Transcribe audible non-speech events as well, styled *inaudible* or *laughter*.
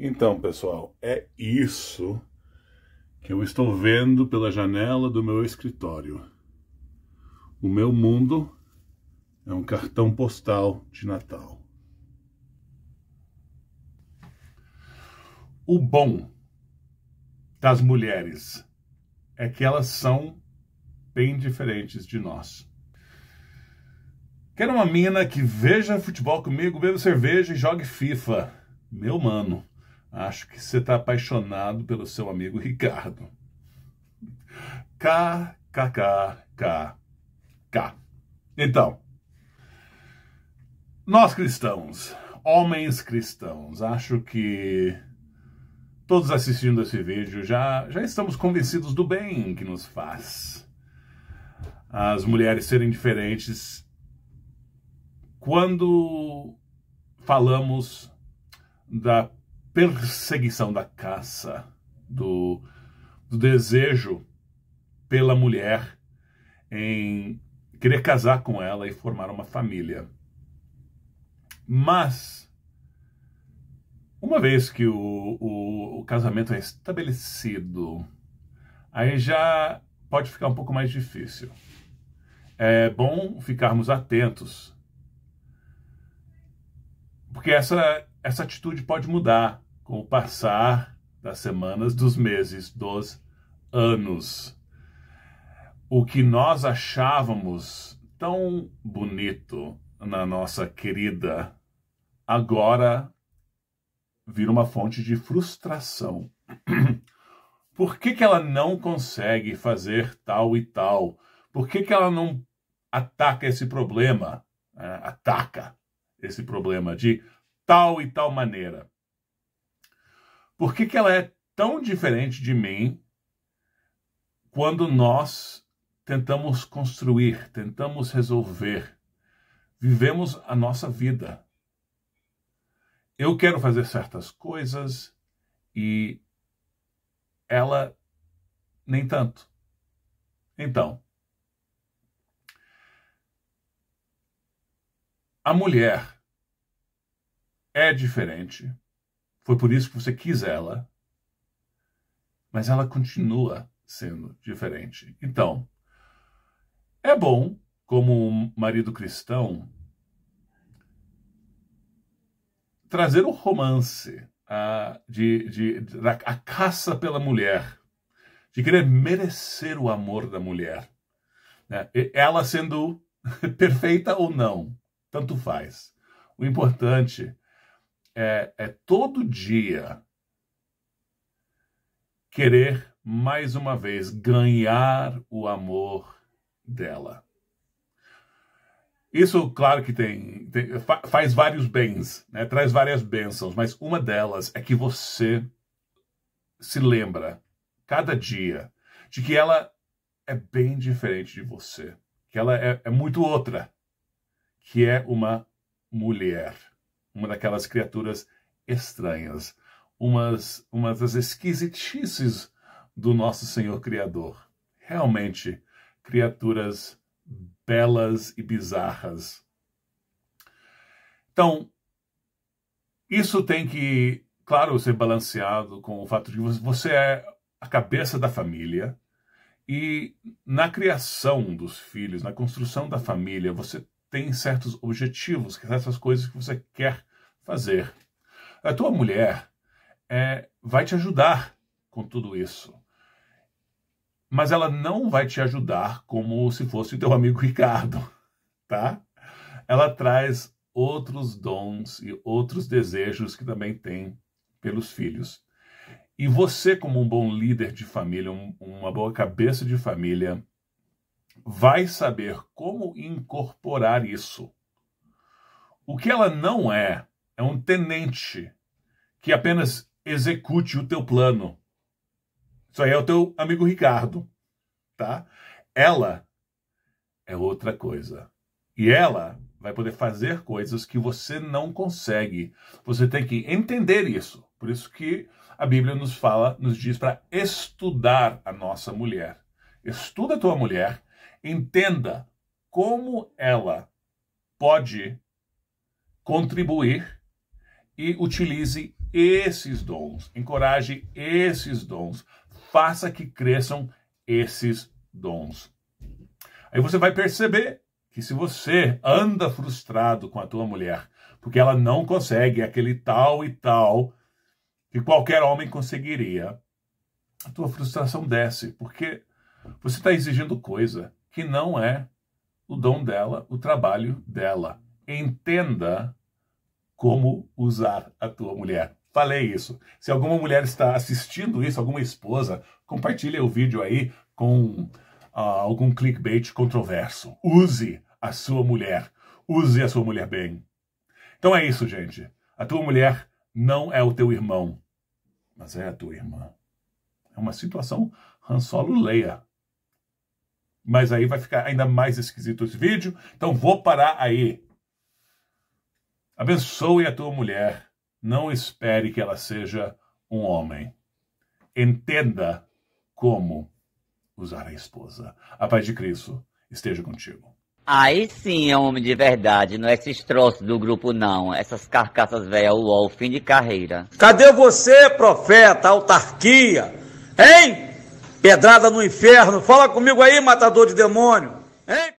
Então, pessoal, é isso que eu estou vendo pela janela do meu escritório. O meu mundo é um cartão postal de Natal. O bom das mulheres é que elas são bem diferentes de nós. Quero uma mina que veja futebol comigo, beba cerveja e jogue FIFA. Meu mano. Acho que você está apaixonado pelo seu amigo Ricardo. K, K, K, K, K. Então, nós cristãos, homens cristãos, acho que todos assistindo esse vídeo já, já estamos convencidos do bem que nos faz as mulheres serem diferentes quando falamos da perseguição da caça, do, do desejo pela mulher em querer casar com ela e formar uma família. Mas, uma vez que o, o, o, casamento é estabelecido, aí já pode ficar um pouco mais difícil. É bom ficarmos atentos, porque essa essa atitude pode mudar com o passar das semanas, dos meses, dos anos. O que nós achávamos tão bonito na nossa querida agora vira uma fonte de frustração. *clears throat* Por que, que ela não consegue fazer tal e tal? Por que, que ela não ataca esse problema? É, ataca esse problema de tal e tal maneira? Por que, que ela é tão diferente de mim quando nós tentamos construir, tentamos resolver, vivemos a nossa vida? Eu quero fazer certas coisas e ela nem tanto. Então, a mulher é diferente. Foi por isso que você quis ela. Mas ela continua sendo diferente. Então, é bom, como um marido cristão, trazer o romance, a, de, de, da, a caça pela mulher, de querer merecer o amor da mulher. Né? Ela sendo *laughs* perfeita ou não, tanto faz. O importante é, é todo dia querer mais uma vez ganhar o amor dela. Isso, claro que tem, tem, faz vários bens, né? traz várias bênçãos, mas uma delas é que você se lembra cada dia de que ela é bem diferente de você, que ela é, é muito outra, que é uma mulher uma daquelas criaturas estranhas, umas, uma das esquisitices do nosso Senhor Criador. Realmente, criaturas belas e bizarras. Então, isso tem que, claro, ser balanceado com o fato de você é a cabeça da família e na criação dos filhos, na construção da família, você tem certos objetivos, certas coisas que você quer fazer. A tua mulher é, vai te ajudar com tudo isso. Mas ela não vai te ajudar como se fosse o teu amigo Ricardo, tá? Ela traz outros dons e outros desejos que também tem pelos filhos. E você, como um bom líder de família, um, uma boa cabeça de família, vai saber como incorporar isso. O que ela não é, é um tenente que apenas execute o teu plano. Isso aí é o teu amigo Ricardo, tá? Ela é outra coisa. E ela vai poder fazer coisas que você não consegue. Você tem que entender isso. Por isso que a Bíblia nos fala, nos diz para estudar a nossa mulher. Estuda a tua mulher, entenda como ela pode contribuir e utilize esses dons, encoraje esses dons, faça que cresçam esses dons. Aí você vai perceber que se você anda frustrado com a tua mulher, porque ela não consegue aquele tal e tal que qualquer homem conseguiria, a tua frustração desce, porque você está exigindo coisa que não é o dom dela, o trabalho dela. Entenda como usar a tua mulher. Falei isso. Se alguma mulher está assistindo isso, alguma esposa, compartilha o vídeo aí com uh, algum clickbait controverso. Use a sua mulher. Use a sua mulher bem. Então é isso, gente. A tua mulher não é o teu irmão, mas é a tua irmã. É uma situação Han Solo Leia. Mas aí vai ficar ainda mais esquisito esse vídeo, então vou parar aí. Abençoe a tua mulher, não espere que ela seja um homem. Entenda como usar a esposa. A paz de Cristo esteja contigo. Aí sim é um homem de verdade, não é esses troços do grupo, não. Essas carcaças velhas, UOL, fim de carreira. Cadê você, profeta, autarquia? Hein? Pedrada no inferno. Fala comigo aí, matador de demônio. Hein?